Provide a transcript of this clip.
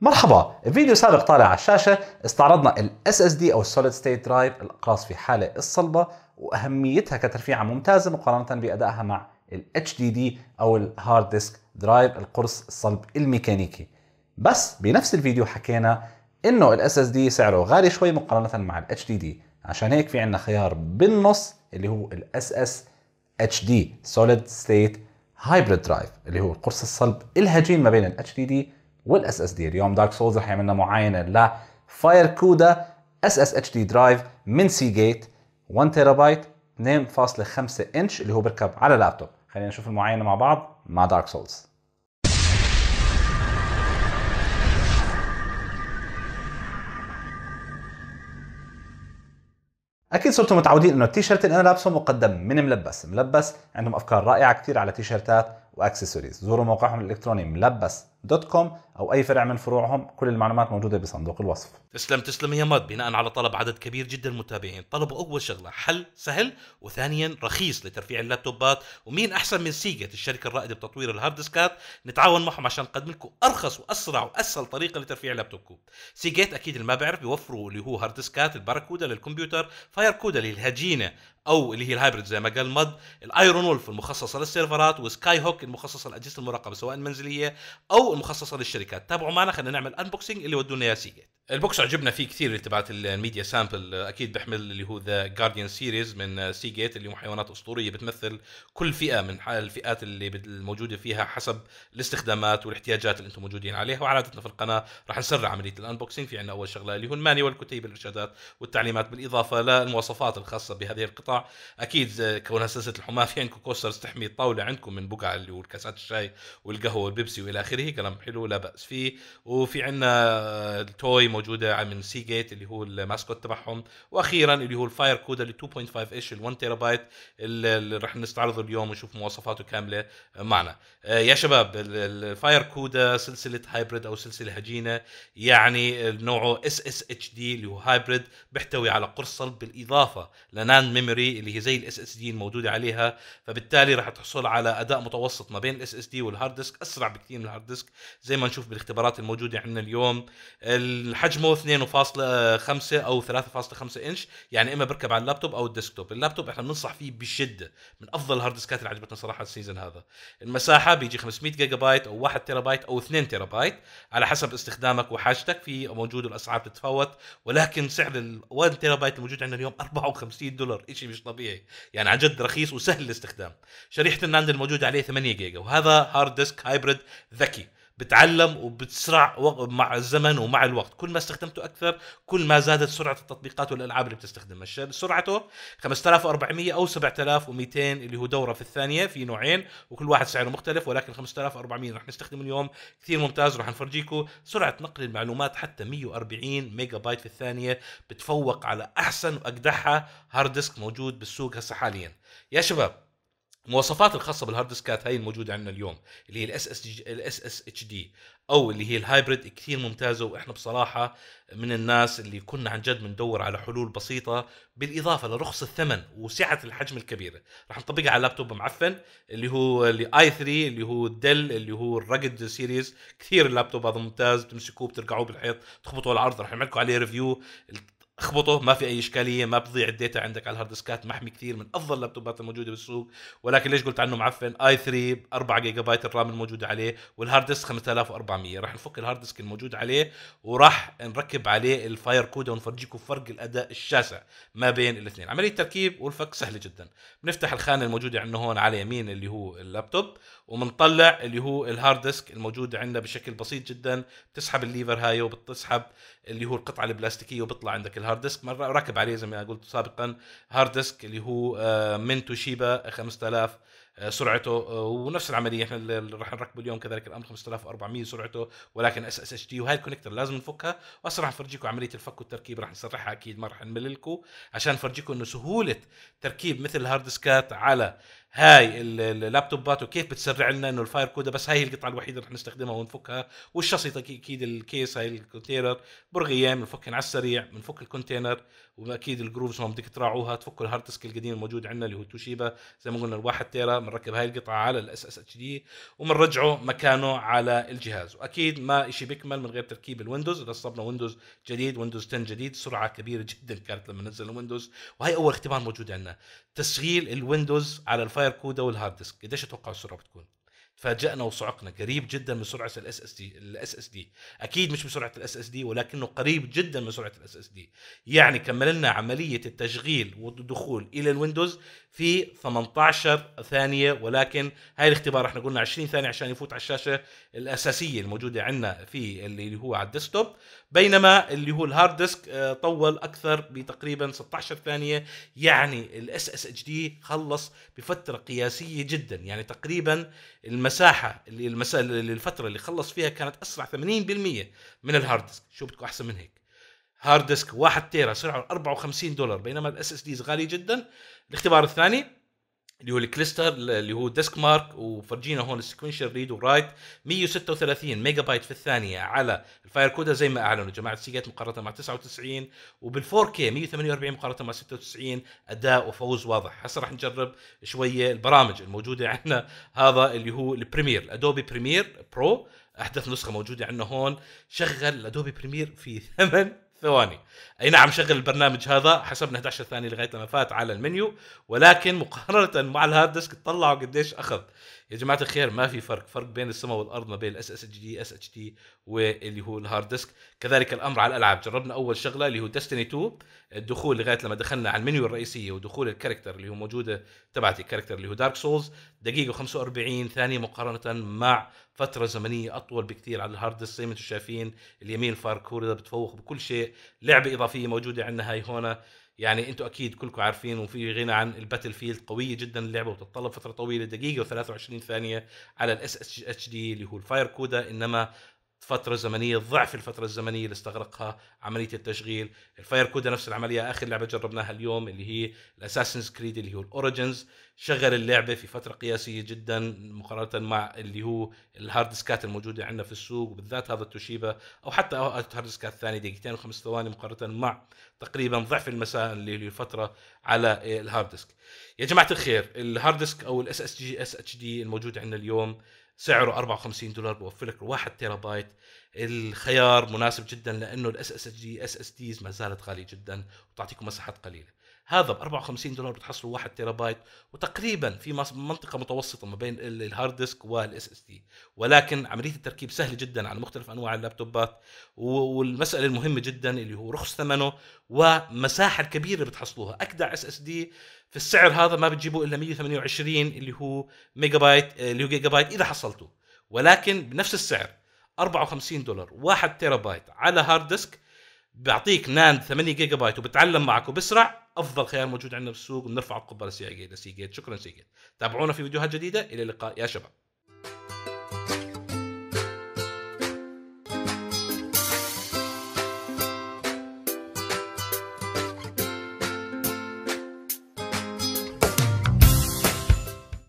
مرحبا فيديو سابق طالع على الشاشة استعرضنا اس SSD أو Solid State Drive الأقراص في حالة الصلبة وأهميتها كترفيعة ممتازة مقارنة بأدائها مع دي HDD أو الهارد Hard Disk Drive القرص الصلب الميكانيكي بس بنفس الفيديو حكينا إنه اس SSD سعره غالي شوي مقارنة مع دي HDD عشان هيك في عندنا خيار بالنص اللي هو اتش SSHD Solid State Hybrid Drive اللي هو القرص الصلب الهجين ما بين دي HDD والاس اس دي اليوم دارك سولز رح يعملنا معاينه لفاير كودا اس اس اتش دي درايف من سي جيت 1 تيرا بايت 2.5 انش اللي هو بيركب على لابتوب خلينا نشوف المعاينه مع بعض مع دارك سولز اكيد صرتوا متعودين انه التيشيرت اللي انا لابسه مقدم من ملبس ملبس عندهم افكار رائعه كثير على تيشيرتات واكسسوارز زوروا موقعهم الالكتروني ملبس دوت كوم او اي فرع من فروعهم كل المعلومات موجوده بصندوق الوصف تسلم تسلم يا ماد بناء على طلب عدد كبير جدا متابعين المتابعين طلبوا اول شغله حل سهل وثانيا رخيص لترفيع اللابتوبات ومين احسن من سيجا الشركه الرائده بتطوير الهارد ديسكات نتعاون معهم عشان نقدم لكم ارخص واسرع واسهل طريقه لترفيع لابتوبكم سيجيت اكيد اللي ما بيعرف بيوفروا اللي هو هارد ديسكات الباراكودا للكمبيوتر فاير كودا للهجينه او اللي هي الهايبرد زي ما قال مد الايرون وولف المخصصه للسيرفرات وسكاي هوك المخصصه لاجهزه المراقبه سواء المنزليه او المخصصه للشركات تابعوا معنا خلينا نعمل انبوكسنج اللي ودونا اياه سيجيت البوكس عجبنا فيه كثير اللي تبعت الميديا سامبل اكيد بحمل اللي هو ذا جارديان سيريز من سي آه، جيت اللي هم حيوانات اسطوريه بتمثل كل فئه من الفئات اللي الموجوده فيها حسب الاستخدامات والاحتياجات اللي انتم موجودين عليها وعادتنا في القناه راح نسرع عمليه الانبوكسينج في عندنا اول شغله اللي هو المانيوال كتيب الارشادات والتعليمات بالاضافه للمواصفات الخاصه بهذه القطع اكيد آه، كونها سلسله الحماه في عندكم كوسترز تحمي الطاوله عندكم من بقع اللي هو الكاسات الشاي والقهوه والبيبسي والى اخره كلام حلو لا باس فيه وفي عندنا آه، توي موجوده من سي جيت اللي هو الماسكوت تبعهم واخيرا اللي هو الفاير كودا اللي 2.5 ايش ال 1 تيرا بايت اللي راح نستعرضه اليوم ونشوف مواصفاته كامله معنا آه، يا شباب الفاير كودا سلسله هايبريد او سلسله هجينه يعني نوعه اس اس اتش دي اللي هو هايبريد بيحتوي على قرص صلب بالاضافه لنان ميموري اللي هي زي الاس اس دي الموجوده عليها فبالتالي راح تحصل على اداء متوسط ما بين الاس اس دي والهارد ديسك اسرع بكثير من الهارد ديسك زي ما نشوف بالاختبارات الموجوده عندنا اليوم حجمه 2.5 او 3.5 انش يعني اما بركب على اللابتوب او الديسكتوب اللابتوب احنا بننصح فيه بشده من افضل الهارد ديسكات اللي عجبتنا صراحه السيزون هذا المساحه بيجي 500 جيجا بايت او 1 تيرا بايت او 2 تيرا بايت على حسب استخدامك وحاجتك في موجود الاسعار بتتفاوت ولكن سعر ال 1 تيرا بايت الموجود عندنا اليوم 54 دولار شيء مش طبيعي يعني عن جد رخيص وسهل الاستخدام شريحه الناند الموجوده عليه 8 جيجا وهذا هارد ديسك هايبرد ذكي بتعلم وبتسرع مع الزمن ومع الوقت كل ما استخدمته اكثر كل ما زادت سرعه التطبيقات والالعاب اللي بتستخدمها سرعته 5400 او 7200 اللي هو دوره في الثانيه في نوعين وكل واحد سعره مختلف ولكن 5400 رح نستخدمه اليوم كثير ممتاز رح نفرجيكم سرعه نقل المعلومات حتى 140 ميجا بايت في الثانيه بتفوق على احسن وأقدحها هارد ديسك موجود بالسوق هسه حاليا يا شباب المواصفات الخاصه بالهارد ديسكات هاي الموجوده عندنا اليوم اللي هي الاس اس الاس اس اتش دي او اللي هي الهايبريد كثير ممتازه واحنا بصراحه من الناس اللي كنا عن جد بندور على حلول بسيطه بالاضافه لرخص الثمن وسعه الحجم الكبيره راح نطبقها على لابتوب معفن اللي هو الاي 3 اللي هو الدل اللي هو الرقد سيريز كثير اللابتوب هذا ممتاز بتمسكوه بترقعوه بالحيط تخبطوه على العرض راح نعمل لكم عليه ريفيو اخبطه ما في اي اشكاليه ما بتضيع الداتا عندك على الهارد ديسكات محمي كثير من افضل اللابتوبات الموجوده بالسوق ولكن ليش قلت عنه معفن اي 3 4 جيجا بايت الرام الموجوده عليه والهارد ديسك 5400 راح نفك الهارد ديسك الموجود عليه وراح نركب عليه الفاير كود ونفرجيكم فرق الاداء الشاسع ما بين الاثنين عمليه التركيب والفك سهله جدا بنفتح الخانه الموجوده عندنا هون على يمين اللي هو اللابتوب وبنطلع اللي هو الهارد ديسك الموجود عندنا بشكل بسيط جدا بتسحب الليفر هاي وبتسحب اللي هو القطعه البلاستيكيه وبيطلع عندك الهارد ديسك مره راكب عليه زي ما قلت سابقا هارد ديسك اللي هو من توشيبا 5000 سرعته آه، ونفس العمليه احنا اللي راح نركبه اليوم كذلك الامر 5400 سرعته ولكن اس اس اتش دي وهي الكونكتر لازم نفكها وهسه راح نفرجيكم عمليه الفك والتركيب راح نصرحها اكيد ما راح نمللكم عشان نفرجيكم انه سهوله تركيب مثل الهارد ديسكات على هاي اللابتوبات وكيف بتسرع لنا انه الفاير كودا بس هاي هي القطعه الوحيده اللي رح نستخدمها ونفكها والشخصية اكيد الكيس هاي الكونتينر برغيان بنفكن على السريع بنفك الكونتينر واكيد الجروفز ما بدك تراعوها تفكوا الهارد ديسك القديم الموجود عندنا اللي هو توشيبا زي ما قلنا الواحد تيرا بنركب هاي القطعه على الاس اس اتش دي وبنرجعه مكانه على الجهاز واكيد ما شيء بيكمل من غير تركيب الويندوز اذا صبنا ويندوز جديد ويندوز 10 جديد سرعه كبيره جدا كانت لما نزل الويندوز وهي اول اختبار موجود عندنا تشغيل الويندوز على الفاير الواير كودا والهارد ديسك قديش اتوقع السرعه بتكون تفاجئنا وصعقنا قريب جدا من سرعه الاس اس دي الاس اس دي اكيد مش بسرعه الاس اس دي ولكنه قريب جدا من سرعه الاس اس دي يعني كمل لنا عمليه التشغيل والدخول الى الويندوز في 18 ثانيه ولكن هاي الاختبار احنا قلنا 20 ثانيه عشان يفوت على الشاشه الاساسيه الموجوده عندنا في اللي هو على الديسكتوب بينما اللي هو الهارد ديسك آه، طول اكثر بتقريبا 16 ثانيه يعني الاس اس اتش دي خلص بفتره قياسيه جدا يعني تقريبا المساحه اللي المسا... الفتره اللي خلص فيها كانت اسرع 80% من الهارد ديسك شو بدكم احسن من هيك هارد ديسك 1 تيرا سعره 54 دولار بينما الاس اس ديز غالي جدا الاختبار الثاني اللي هو الكليستر اللي هو ديسك مارك وفرجينا هون السكوينشال ريد ورايت 136 ميجا بايت في الثانيه على الفاير كودا زي ما اعلنوا جماعه سيجات مقارنه مع 99 وبال4 كي 148 مقارنه مع 96 اداء وفوز واضح هسه راح نجرب شويه البرامج الموجوده عندنا هذا اللي هو البريمير ادوبي بريمير برو احدث نسخه موجوده عندنا هون شغل الادوبي بريمير في ثمن ثواني اي نعم شغل البرنامج هذا حسبنا 11 ثانيه لغايه لما فات على المنيو ولكن مقارنه مع الهارد ديسك طلعوا قديش اخذ يا جماعه الخير ما في فرق فرق بين السماء والارض ما بين الاس اس دي اس اتش دي واللي هو الهارد ديسك كذلك الامر على الالعاب جربنا اول شغله اللي هو ديستني 2 الدخول لغايه لما دخلنا على المنيو الرئيسيه ودخول الكاركتر اللي هو موجوده تبعتي الكاركتر اللي هو دارك سولز دقيقه و45 ثانيه مقارنه مع فترة زمنية أطول بكثير على الهارد ديسك زي ما أنتم شايفين اليمين فار كوريدا بتفوق بكل شيء لعبة إضافية موجودة عندنا هاي هون يعني انتم اكيد كلكم عارفين وفي غنى عن الباتل فيلد قويه جدا اللعبه وتتطلب فتره طويله دقيقه و23 ثانيه على الاس اتش دي اللي هو الفاير كودا انما فترة زمنية ضعف الفترة الزمنية اللي استغرقها عملية التشغيل الفاير كودا نفس العملية آخر لعبة جربناها اليوم اللي هي الأساسنز كريد اللي هو الأوريجنز شغل اللعبة في فترة قياسية جدا مقارنة مع اللي هو الهارد سكات الموجودة عندنا في السوق وبالذات هذا التوشيبا أو حتى هارد سكات ثاني دقيقتين وخمس ثواني مقارنة مع تقريبا ضعف المساء اللي هي الفترة على الهارد ديسك يا جماعة الخير الهارد ديسك أو الاس اس جي اس اتش دي الموجود عندنا اليوم سعره 54 دولار بوفر لك 1 تيرا بايت الخيار مناسب جدا لانه الاس اس دي اس اس ديز ما زالت غاليه جدا وتعطيكم مساحات قليله هذا ب 54 دولار بتحصلوا 1 تيرا بايت وتقريبا في منطقه متوسطه ما بين الهارد ديسك والاس اس دي ولكن عمليه التركيب سهله جدا على مختلف انواع اللابتوبات والمساله المهمه جدا اللي هو رخص ثمنه ومساحه الكبيره اللي بتحصلوها اكدع اس اس دي في السعر هذا ما بتجيبوا الا 128 اللي هو ميجا بايت آه، اللي هو جيجا بايت اذا حصلته ولكن بنفس السعر 54 دولار 1 تيرا بايت على هارد ديسك بيعطيك ناند 8 جيجا بايت وبتعلم معك وبسرع افضل خيار موجود عندنا بالسوق وبنرفع القبه لسي جيت شكرا سي جيت تابعونا في فيديوهات جديده الى اللقاء يا شباب